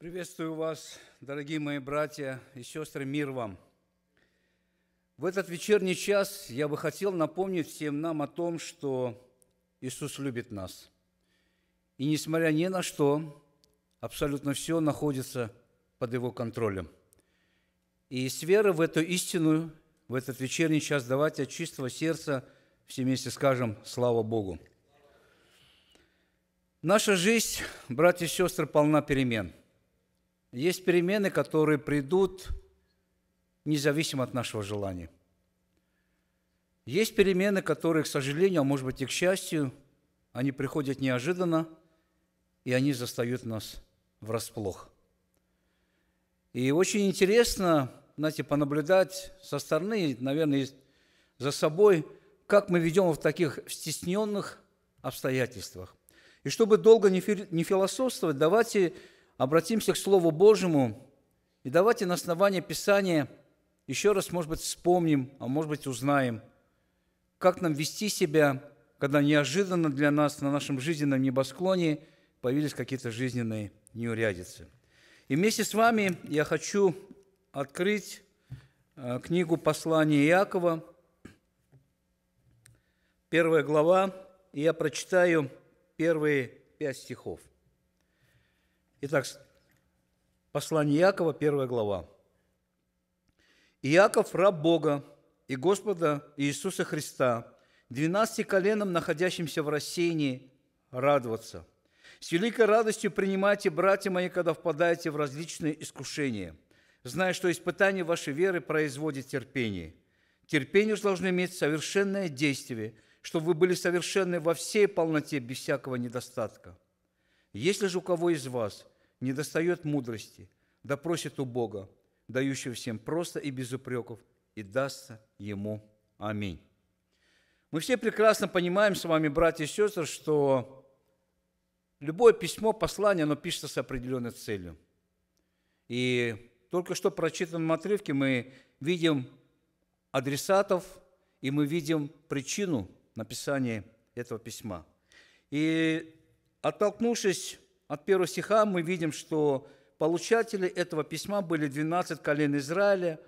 Приветствую вас, дорогие мои братья и сестры, мир вам! В этот вечерний час я бы хотел напомнить всем нам о том, что Иисус любит нас. И несмотря ни на что, абсолютно все находится под Его контролем. И с веры в эту истину, в этот вечерний час давайте от чистого сердца все вместе скажем «Слава Богу!». Наша жизнь, братья и сестры, полна перемен – есть перемены, которые придут независимо от нашего желания. Есть перемены, которые, к сожалению, а может быть и к счастью, они приходят неожиданно, и они застают нас врасплох. И очень интересно, знаете, понаблюдать со стороны, наверное, за собой, как мы ведем в таких стесненных обстоятельствах. И чтобы долго не философствовать, давайте обратимся к Слову Божьему и давайте на основании Писания еще раз, может быть, вспомним, а может быть, узнаем, как нам вести себя, когда неожиданно для нас на нашем жизненном небосклоне появились какие-то жизненные неурядицы. И вместе с вами я хочу открыть э, книгу послания Иакова, первая глава, и я прочитаю первые пять стихов. Итак, послание Иакова, первая глава. «Иаков, раб Бога и Господа Иисуса Христа, двенадцати коленам, находящимся в рассеянии, радоваться. С великой радостью принимайте, братья мои, когда впадаете в различные искушения, зная, что испытание вашей веры производит терпение. Терпение же должно иметь совершенное действие, чтобы вы были совершенны во всей полноте, без всякого недостатка». Если же у кого из вас не достает мудрости, да просит у Бога, дающего всем просто и без упреков, и дастся ему. Аминь. Мы все прекрасно понимаем с вами, братья и сестры, что любое письмо, послание, оно пишется с определенной целью. И только что прочитанном отрывке мы видим адресатов, и мы видим причину написания этого письма. И Оттолкнувшись от первого стиха, мы видим, что получатели этого письма были 12 колен Израиля,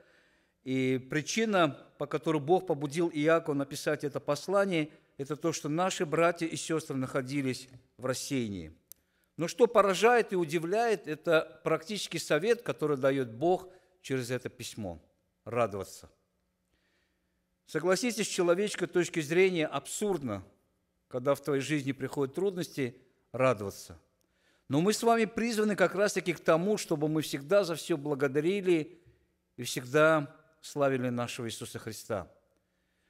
и причина, по которой Бог побудил Иакова написать это послание, это то, что наши братья и сестры находились в рассеянии. Но что поражает и удивляет, это практический совет, который дает Бог через это письмо – радоваться. Согласитесь, с человеческой точки зрения абсурдно, когда в твоей жизни приходят трудности – радоваться. Но мы с вами призваны как раз-таки к тому, чтобы мы всегда за все благодарили и всегда славили нашего Иисуса Христа.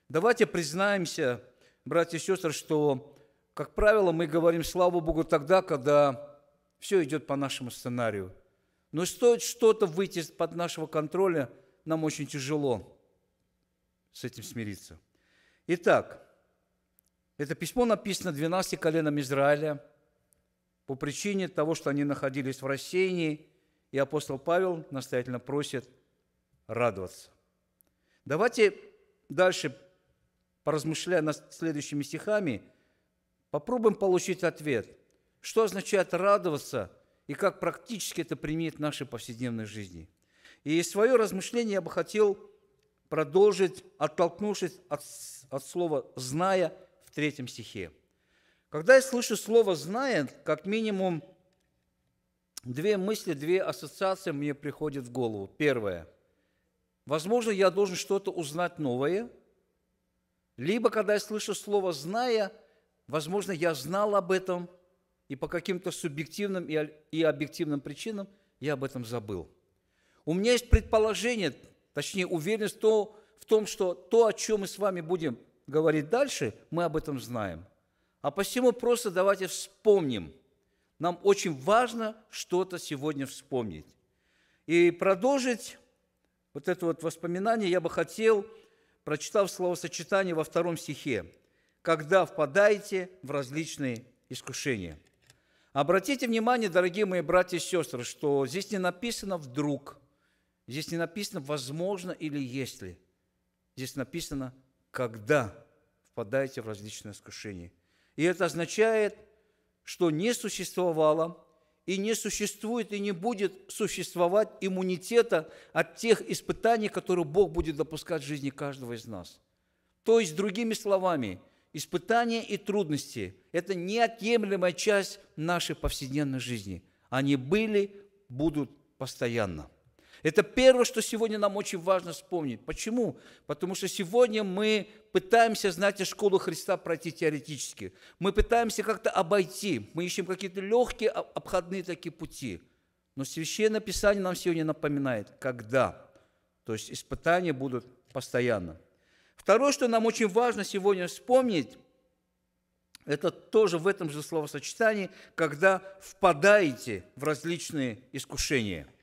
Давайте признаемся, братья и сестры, что, как правило, мы говорим славу Богу тогда, когда все идет по нашему сценарию. Но стоит что-то выйти под нашего контроля, нам очень тяжело с этим смириться. Итак, это письмо написано 12 коленам Израиля – по причине того, что они находились в рассеянии, и апостол Павел настоятельно просит радоваться. Давайте дальше, поразмышляя над следующими стихами, попробуем получить ответ, что означает радоваться и как практически это применит в нашей повседневной жизни. И свое размышление я бы хотел продолжить, оттолкнувшись от, от слова «зная» в третьем стихе – когда я слышу слово «знает», как минимум две мысли, две ассоциации мне приходят в голову. Первое. Возможно, я должен что-то узнать новое. Либо, когда я слышу слово «зная», возможно, я знал об этом, и по каким-то субъективным и объективным причинам я об этом забыл. У меня есть предположение, точнее уверенность в том, что то, о чем мы с вами будем говорить дальше, мы об этом знаем. А посему просто давайте вспомним. Нам очень важно что-то сегодня вспомнить. И продолжить вот это вот воспоминание я бы хотел, прочитав словосочетание во втором стихе, «когда впадаете в различные искушения». Обратите внимание, дорогие мои братья и сестры, что здесь не написано «вдруг», здесь не написано «возможно» или «если», здесь написано «когда впадаете в различные искушения». И это означает, что не существовало и не существует и не будет существовать иммунитета от тех испытаний, которые Бог будет допускать в жизни каждого из нас. То есть, другими словами, испытания и трудности – это неотъемлемая часть нашей повседневной жизни. Они были, будут постоянно. Это первое, что сегодня нам очень важно вспомнить. Почему? Потому что сегодня мы пытаемся, знаете, школу Христа пройти теоретически. Мы пытаемся как-то обойти. Мы ищем какие-то легкие а, обходные такие пути. Но Священное Писание нам сегодня напоминает, когда. То есть испытания будут постоянно. Второе, что нам очень важно сегодня вспомнить, это тоже в этом же словосочетании, когда впадаете в различные искушения –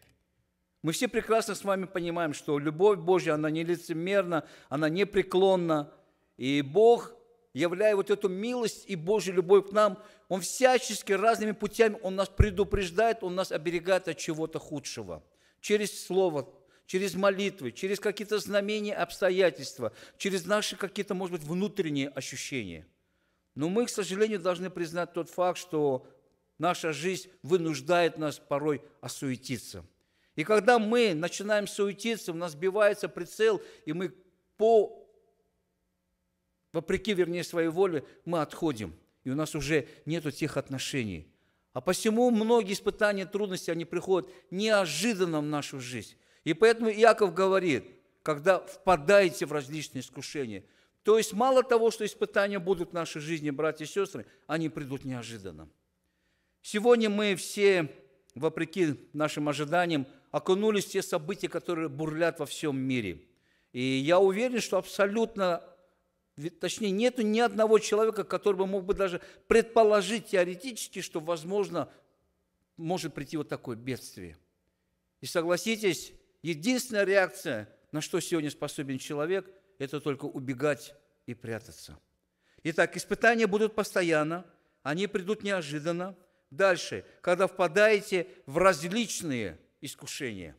мы все прекрасно с вами понимаем, что любовь Божья, она не лицемерна, она непреклонна. И Бог, являя вот эту милость и Божью любовь к нам, Он всячески разными путями, Он нас предупреждает, Он нас оберегает от чего-то худшего. Через Слово, через молитвы, через какие-то знамения, обстоятельства, через наши какие-то, может быть, внутренние ощущения. Но мы, к сожалению, должны признать тот факт, что наша жизнь вынуждает нас порой осуетиться – и когда мы начинаем суетиться, у нас сбивается прицел, и мы по, вопреки, вернее, своей воле, мы отходим. И у нас уже нет тех отношений. А посему многие испытания, трудности, они приходят неожиданно в нашу жизнь. И поэтому Иаков говорит, когда впадаете в различные искушения, то есть мало того, что испытания будут в нашей жизни, братья и сестры, они придут неожиданно. Сегодня мы все, вопреки нашим ожиданиям, окунулись в те события, которые бурлят во всем мире. И я уверен, что абсолютно, точнее, нету ни одного человека, который бы мог бы даже предположить теоретически, что, возможно, может прийти вот такое бедствие. И согласитесь, единственная реакция, на что сегодня способен человек, это только убегать и прятаться. Итак, испытания будут постоянно, они придут неожиданно. Дальше, когда впадаете в различные искушение.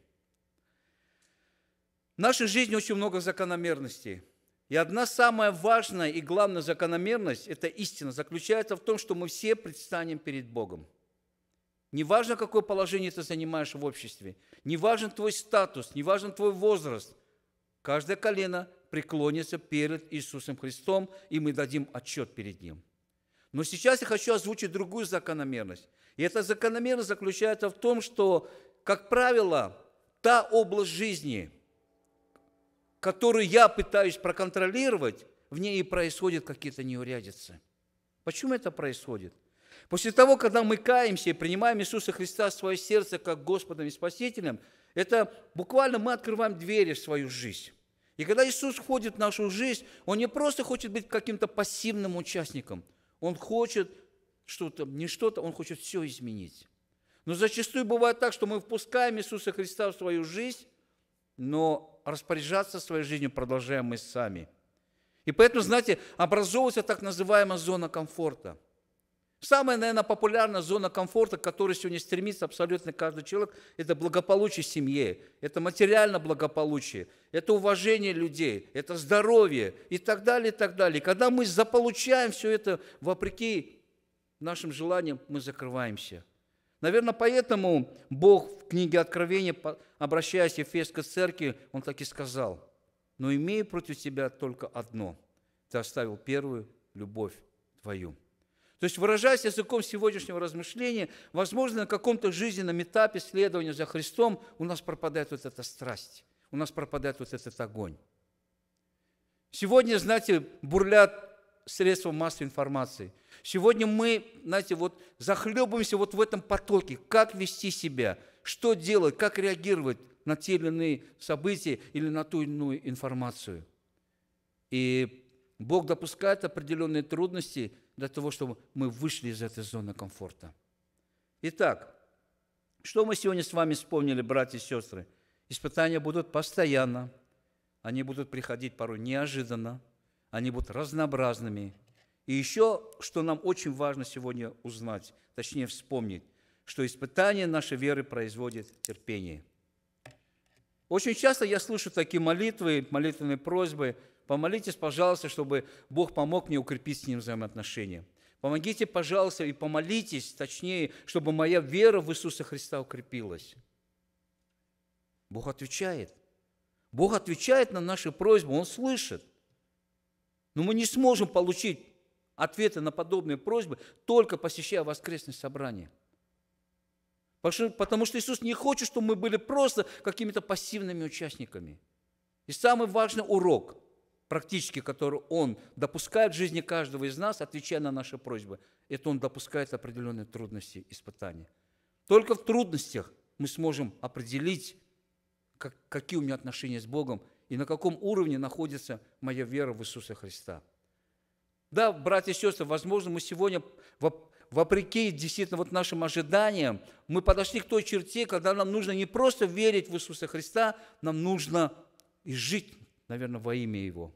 В нашей жизни очень много закономерностей. И одна самая важная и главная закономерность, это истина, заключается в том, что мы все предстанем перед Богом. Неважно, какое положение ты занимаешь в обществе, неважен твой статус, неважен твой возраст, каждое колено преклонится перед Иисусом Христом, и мы дадим отчет перед Ним. Но сейчас я хочу озвучить другую закономерность. И эта закономерность заключается в том, что как правило, та область жизни, которую я пытаюсь проконтролировать, в ней и происходят какие-то неурядицы. Почему это происходит? После того, когда мы каемся и принимаем Иисуса Христа в свое сердце как Господом и Спасителем, это буквально мы открываем двери в свою жизнь. И когда Иисус входит в нашу жизнь, Он не просто хочет быть каким-то пассивным участником. Он хочет что-то, не что-то, Он хочет все изменить. Но зачастую бывает так, что мы впускаем Иисуса Христа в свою жизнь, но распоряжаться своей жизнью продолжаем мы сами. И поэтому, знаете, образовывается так называемая зона комфорта. Самая, наверное, популярная зона комфорта, к которой сегодня стремится абсолютно каждый человек, это благополучие семьи, это материальное благополучие, это уважение людей, это здоровье и так далее, и так далее. когда мы заполучаем все это вопреки нашим желаниям, мы закрываемся – Наверное, поэтому Бог в книге Откровения, обращаясь к Ефесской церкви, Он так и сказал, «Но имею против тебя только одно, ты оставил первую любовь твою». То есть, выражаясь языком сегодняшнего размышления, возможно, на каком-то жизненном этапе следования за Христом у нас пропадает вот эта страсть, у нас пропадает вот этот огонь. Сегодня, знаете, бурлят средства массовой информации. Сегодня мы, знаете, вот захлебываемся вот в этом потоке, как вести себя, что делать, как реагировать на те или иные события или на ту или иную информацию. И Бог допускает определенные трудности для того, чтобы мы вышли из этой зоны комфорта. Итак, что мы сегодня с вами вспомнили, братья и сестры? Испытания будут постоянно, они будут приходить порой неожиданно – они будут разнообразными. И еще, что нам очень важно сегодня узнать, точнее вспомнить, что испытание нашей веры производит терпение. Очень часто я слышу такие молитвы, молитвенные просьбы, помолитесь, пожалуйста, чтобы Бог помог мне укрепить с Ним взаимоотношения. Помогите, пожалуйста, и помолитесь, точнее, чтобы моя вера в Иисуса Христа укрепилась. Бог отвечает. Бог отвечает на наши просьбы, Он слышит – но мы не сможем получить ответы на подобные просьбы, только посещая воскресное собрание. Потому что, потому что Иисус не хочет, чтобы мы были просто какими-то пассивными участниками. И самый важный урок, практически, который Он допускает в жизни каждого из нас, отвечая на наши просьбы, это Он допускает определенные трудности, испытания. Только в трудностях мы сможем определить, как, какие у меня отношения с Богом – и на каком уровне находится моя вера в Иисуса Христа. Да, братья и сестры, возможно, мы сегодня, вопреки действительно вот нашим ожиданиям, мы подошли к той черте, когда нам нужно не просто верить в Иисуса Христа, нам нужно и жить, наверное, во имя Его.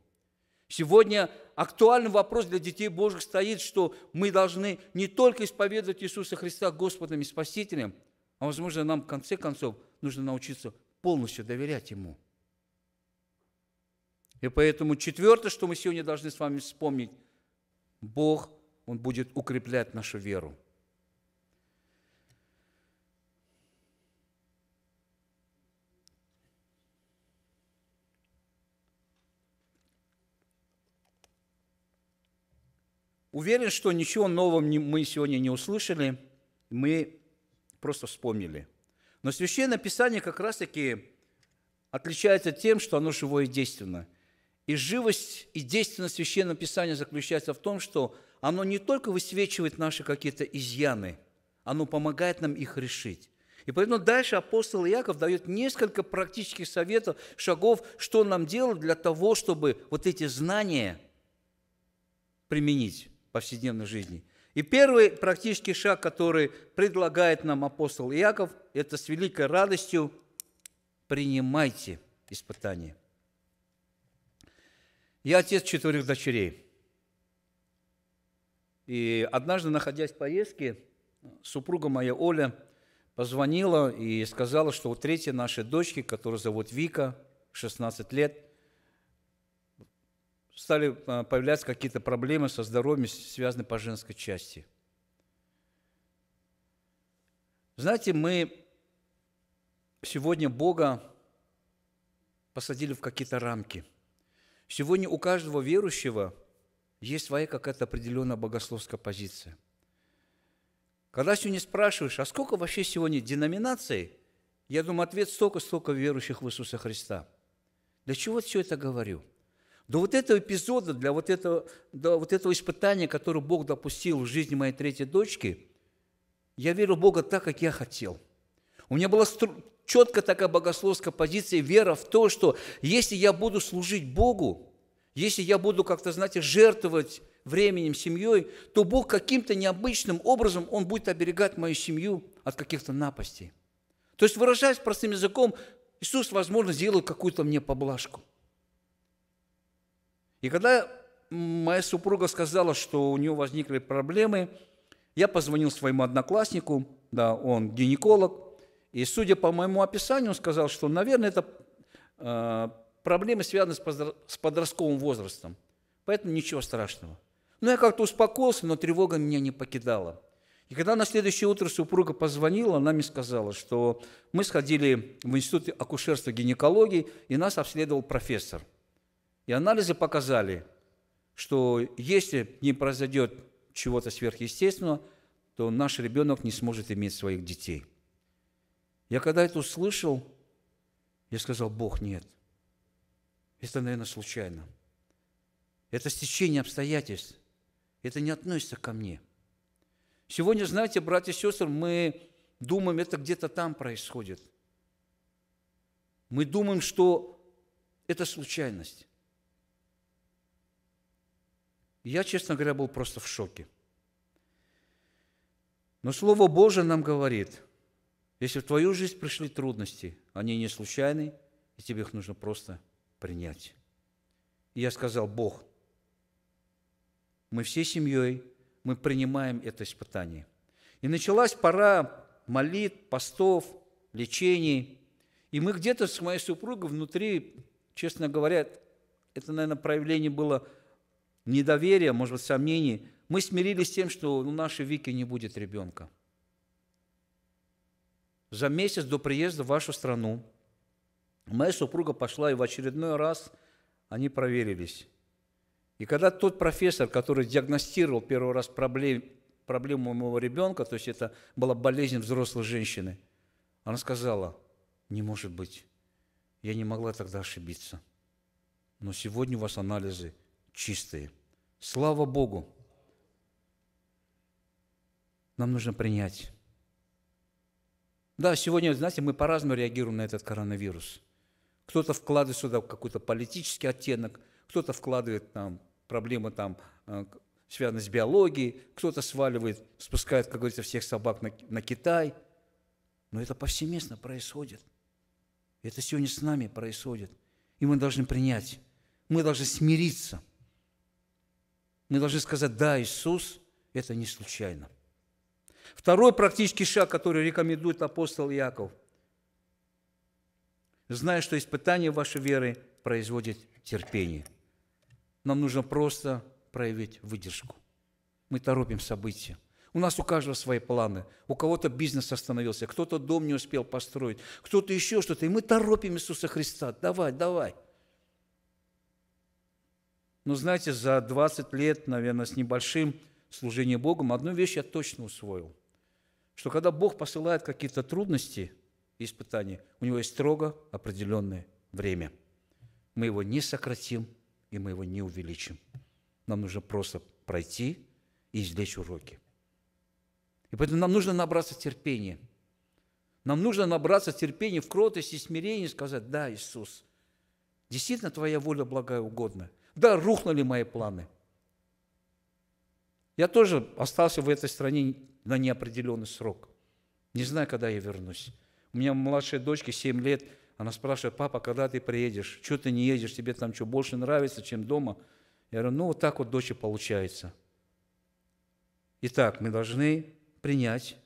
Сегодня актуальный вопрос для детей Божьих стоит, что мы должны не только исповедовать Иисуса Христа Господом и Спасителем, а, возможно, нам, в конце концов, нужно научиться полностью доверять Ему. И поэтому четвертое, что мы сегодня должны с вами вспомнить, Бог, Он будет укреплять нашу веру. Уверен, что ничего нового мы сегодня не услышали, мы просто вспомнили. Но Священное Писание как раз-таки отличается тем, что оно живое и действенно – и живость и действенность Священного Писания заключается в том, что оно не только высвечивает наши какие-то изъяны, оно помогает нам их решить. И поэтому дальше апостол Иаков дает несколько практических советов, шагов, что нам делать для того, чтобы вот эти знания применить в повседневной жизни. И первый практический шаг, который предлагает нам апостол Иаков, это с великой радостью принимайте испытания. Я отец четверых дочерей. И однажды, находясь в поездке, супруга моя Оля позвонила и сказала, что у третьей нашей дочки, которую зовут Вика, 16 лет, стали а, появляться какие-то проблемы со здоровьем, связанные по женской части. Знаете, мы сегодня Бога посадили в какие-то рамки – Сегодня у каждого верующего есть своя какая-то определенная богословская позиция. Когда сегодня спрашиваешь, а сколько вообще сегодня деноминаций, я думаю, ответ столько-столько верующих в Иисуса Христа. Для чего все это говорю? До вот этого эпизода, для вот этого, до вот этого испытания, которое Бог допустил в жизни моей третьей дочки, я верил в Бога так, как я хотел. У меня было стру- четко такая богословская позиция, вера в то, что если я буду служить Богу, если я буду как-то, знаете, жертвовать временем, семьей, то Бог каким-то необычным образом, Он будет оберегать мою семью от каких-то напастей. То есть, выражаясь простым языком, Иисус, возможно, сделает какую-то мне поблажку. И когда моя супруга сказала, что у нее возникли проблемы, я позвонил своему однокласснику, да, он гинеколог – и судя по моему описанию, он сказал, что, наверное, это э, проблемы связаны с подростковым возрастом. Поэтому ничего страшного. Но я как-то успокоился, но тревога меня не покидала. И когда на следующее утро супруга позвонила, она мне сказала, что мы сходили в институт акушерства и гинекологии, и нас обследовал профессор. И анализы показали, что если не произойдет чего-то сверхъестественного, то наш ребенок не сможет иметь своих детей. Я когда это услышал, я сказал, Бог нет. Это, наверное, случайно. Это стечение обстоятельств. Это не относится ко мне. Сегодня, знаете, братья и сестры, мы думаем, это где-то там происходит. Мы думаем, что это случайность. Я, честно говоря, был просто в шоке. Но Слово Божие нам говорит – если в твою жизнь пришли трудности, они не случайны, и тебе их нужно просто принять. И я сказал, Бог, мы всей семьей, мы принимаем это испытание. И началась пора молитв, постов, лечений. И мы где-то с моей супругой внутри, честно говоря, это, наверное, проявление было недоверия, может быть, сомнений. Мы смирились с тем, что у нашей Вики не будет ребенка – за месяц до приезда в вашу страну моя супруга пошла, и в очередной раз они проверились. И когда тот профессор, который диагностировал первый раз проблем, проблему моего ребенка, то есть это была болезнь взрослой женщины, она сказала, не может быть, я не могла тогда ошибиться. Но сегодня у вас анализы чистые. Слава Богу! Нам нужно принять да, сегодня, знаете, мы по-разному реагируем на этот коронавирус. Кто-то вкладывает сюда какой-то политический оттенок, кто-то вкладывает там проблемы там э, связанные с биологией, кто-то сваливает, спускает, как говорится, всех собак на, на Китай. Но это повсеместно происходит. Это сегодня с нами происходит. И мы должны принять, мы должны смириться. Мы должны сказать, да, Иисус, это не случайно. Второй практический шаг, который рекомендует апостол Яков. Зная, что испытание вашей веры производит терпение. Нам нужно просто проявить выдержку. Мы торопим события. У нас у каждого свои планы. У кого-то бизнес остановился, кто-то дом не успел построить, кто-то еще что-то. И мы торопим Иисуса Христа. Давай, давай. Но знаете, за 20 лет, наверное, с небольшим – служение Богом, одну вещь я точно усвоил, что когда Бог посылает какие-то трудности и испытания, у него есть строго определенное время. Мы его не сократим, и мы его не увеличим. Нам нужно просто пройти и извлечь уроки. И поэтому нам нужно набраться терпения. Нам нужно набраться терпения в кротости смирении сказать, да, Иисус, действительно Твоя воля благая угодна. Да, рухнули мои планы – я тоже остался в этой стране на неопределенный срок. Не знаю, когда я вернусь. У меня младшая дочке 7 лет, она спрашивает, папа, когда ты приедешь? Чего ты не едешь? Тебе там что, больше нравится, чем дома? Я говорю, ну вот так вот, дочь, получается. Итак, мы должны принять,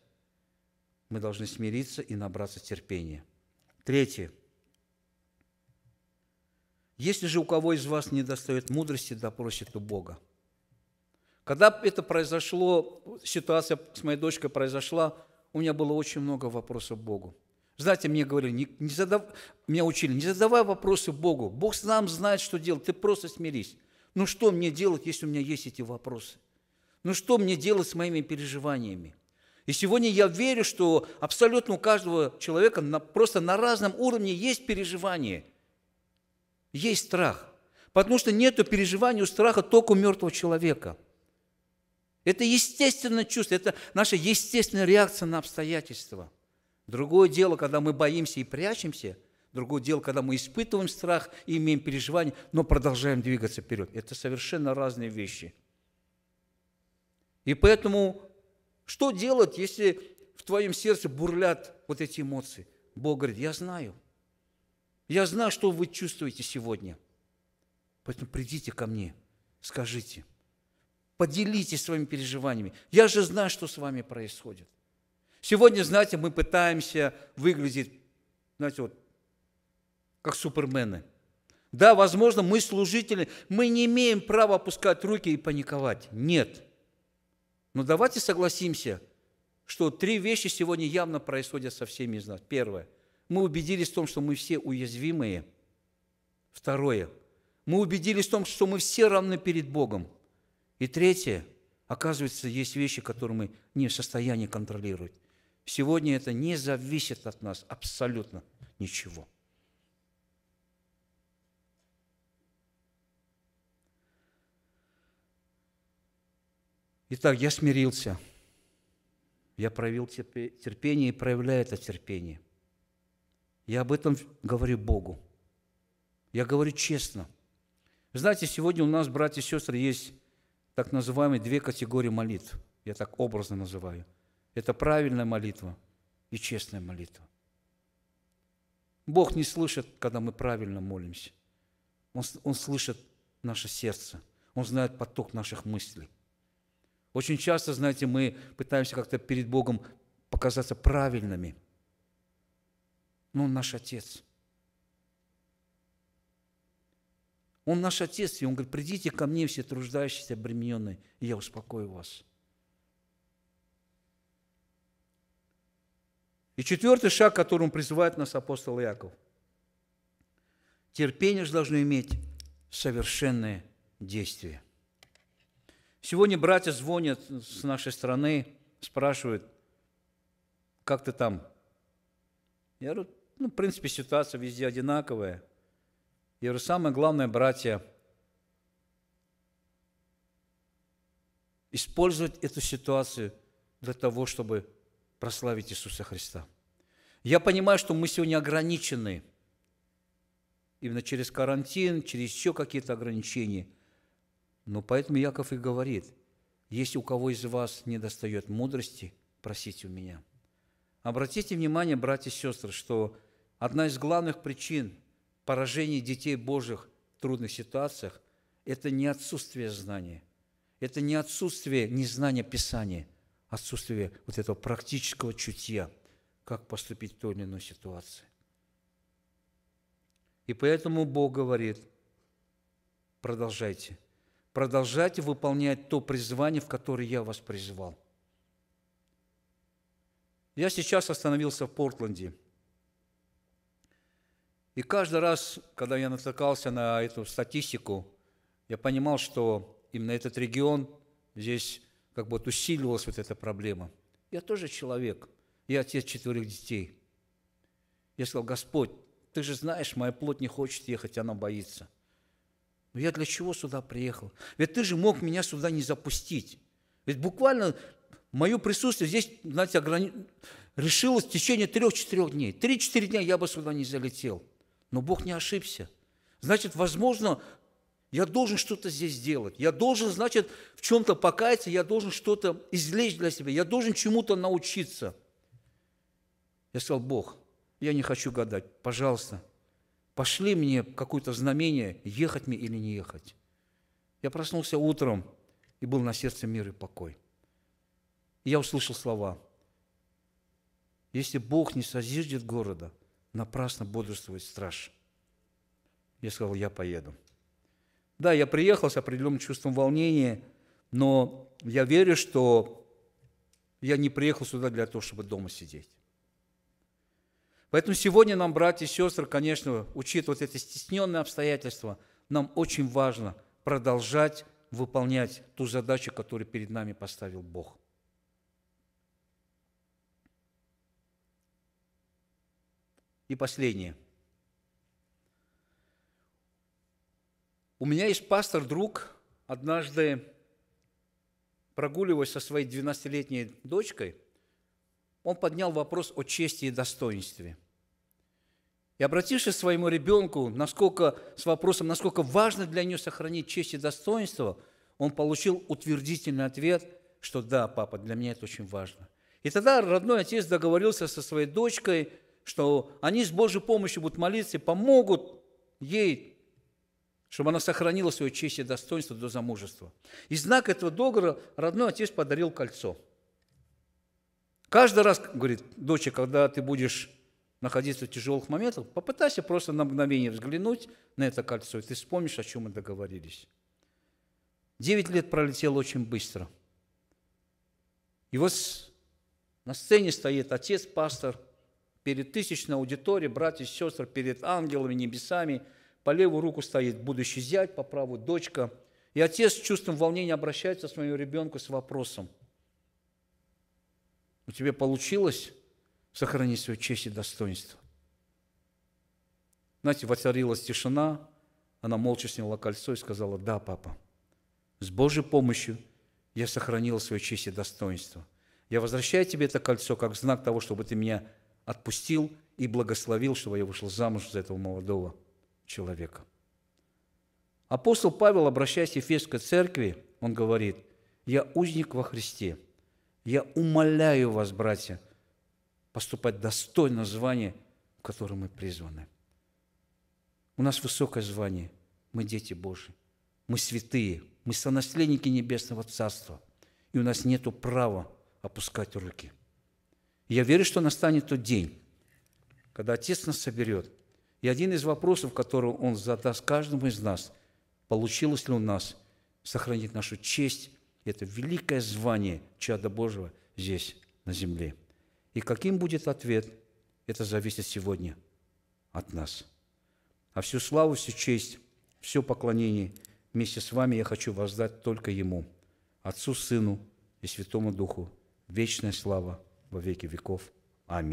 мы должны смириться и набраться терпения. Третье. Если же у кого из вас не достает мудрости, допросит у Бога – когда это произошло, ситуация с моей дочкой произошла, у меня было очень много вопросов Богу. Знаете, мне говорили, не, не задав... меня учили, не задавай вопросы Богу. Бог сам знает, что делать, ты просто смирись. Ну что мне делать, если у меня есть эти вопросы? Ну что мне делать с моими переживаниями? И сегодня я верю, что абсолютно у каждого человека на, просто на разном уровне есть переживание, есть страх. Потому что нет переживания у страха только у мертвого человека – это естественное чувство, это наша естественная реакция на обстоятельства. Другое дело, когда мы боимся и прячемся, другое дело, когда мы испытываем страх и имеем переживания, но продолжаем двигаться вперед. Это совершенно разные вещи. И поэтому что делать, если в твоем сердце бурлят вот эти эмоции? Бог говорит, я знаю. Я знаю, что вы чувствуете сегодня. Поэтому придите ко мне, скажите – Поделитесь своими переживаниями. Я же знаю, что с вами происходит. Сегодня, знаете, мы пытаемся выглядеть, знаете, вот, как супермены. Да, возможно, мы служители, мы не имеем права опускать руки и паниковать. Нет. Но давайте согласимся, что три вещи сегодня явно происходят со всеми из нас. Первое. Мы убедились в том, что мы все уязвимые. Второе. Мы убедились в том, что мы все равны перед Богом. И третье, оказывается, есть вещи, которые мы не в состоянии контролировать. Сегодня это не зависит от нас абсолютно ничего. Итак, я смирился. Я проявил терпение и проявляю это терпение. Я об этом говорю Богу. Я говорю честно. Знаете, сегодня у нас, братья и сестры, есть так называемые две категории молитв. Я так образно называю. Это правильная молитва и честная молитва. Бог не слышит, когда мы правильно молимся. Он, он слышит наше сердце. Он знает поток наших мыслей. Очень часто, знаете, мы пытаемся как-то перед Богом показаться правильными. Но Он наш Отец. Он наш Отец, и Он говорит, придите ко мне все труждающиеся, обремененные, и я успокою вас. И четвертый шаг, которым призывает нас апостол Иаков. Терпение же должно иметь совершенное действие. Сегодня братья звонят с нашей стороны, спрашивают, как ты там? Я говорю, ну, в принципе, ситуация везде одинаковая – и уже самое главное, братья, использовать эту ситуацию для того, чтобы прославить Иисуса Христа. Я понимаю, что мы сегодня ограничены именно через карантин, через еще какие-то ограничения. Но поэтому Яков и говорит, если у кого из вас не достает мудрости, просите у меня. Обратите внимание, братья и сестры, что одна из главных причин – поражение детей Божьих в трудных ситуациях – это не отсутствие знания, это не отсутствие незнания Писания, отсутствие вот этого практического чутья, как поступить в той или иной ситуации. И поэтому Бог говорит, продолжайте, продолжайте выполнять то призвание, в которое я вас призвал. Я сейчас остановился в Портленде – и каждый раз, когда я натыкался на эту статистику, я понимал, что именно этот регион, здесь как бы вот усиливалась вот эта проблема. Я тоже человек, я отец четверых детей. Я сказал, Господь, ты же знаешь, моя плоть не хочет ехать, она боится. Но я для чего сюда приехал? Ведь ты же мог меня сюда не запустить. Ведь буквально мое присутствие здесь, знаете, ограни... решилось в течение трех-четырех дней. Три-четыре дня я бы сюда не залетел – но Бог не ошибся. Значит, возможно, я должен что-то здесь делать. Я должен, значит, в чем-то покаяться, я должен что-то извлечь для себя, я должен чему-то научиться. Я сказал, Бог, я не хочу гадать, пожалуйста, пошли мне какое-то знамение, ехать мне или не ехать. Я проснулся утром, и был на сердце мир и покой. И я услышал слова. Если Бог не созиждет города – напрасно бодрствовать страж. Я сказал, я поеду. Да, я приехал с определенным чувством волнения, но я верю, что я не приехал сюда для того, чтобы дома сидеть. Поэтому сегодня нам, братья и сестры, конечно, учитывая вот эти стесненные обстоятельства, нам очень важно продолжать выполнять ту задачу, которую перед нами поставил Бог – И последнее. У меня есть пастор, друг, однажды прогуливаясь со своей 12-летней дочкой, он поднял вопрос о чести и достоинстве. И обратившись к своему ребенку насколько, с вопросом, насколько важно для нее сохранить честь и достоинство, он получил утвердительный ответ, что да, папа, для меня это очень важно. И тогда родной отец договорился со своей дочкой – что они с Божьей помощью будут молиться и помогут ей, чтобы она сохранила свою честь и достоинство до замужества. И знак этого договора родной отец подарил кольцо. Каждый раз, говорит, дочь, когда ты будешь находиться в тяжелых моментах, попытайся просто на мгновение взглянуть на это кольцо, и ты вспомнишь, о чем мы договорились. Девять лет пролетело очень быстро. И вот на сцене стоит отец, пастор – перед тысячной аудиторией, братья и сестры, перед ангелами, небесами. По левую руку стоит будущий зять, по правую дочка. И отец с чувством волнения обращается к своему ребенку с вопросом. У тебя получилось сохранить свою честь и достоинство? Знаете, воцарилась тишина, она молча сняла кольцо и сказала, да, папа, с Божьей помощью я сохранила свою честь и достоинство. Я возвращаю тебе это кольцо как знак того, чтобы ты меня отпустил и благословил, чтобы я вышел замуж за этого молодого человека. Апостол Павел, обращаясь к Ефесской церкви, он говорит, «Я узник во Христе, я умоляю вас, братья, поступать достойно звания, в котором мы призваны». У нас высокое звание, мы дети Божьи, мы святые, мы сонаследники Небесного Царства, и у нас нет права опускать руки – я верю, что настанет тот день, когда Отец нас соберет. И один из вопросов, который Он задаст каждому из нас, получилось ли у нас сохранить нашу честь, это великое звание чада Божьего здесь, на земле. И каким будет ответ, это зависит сегодня от нас. А всю славу, всю честь, все поклонение вместе с вами я хочу воздать только Ему, Отцу, Сыну и Святому Духу. Вечная слава Vă vechi a mim.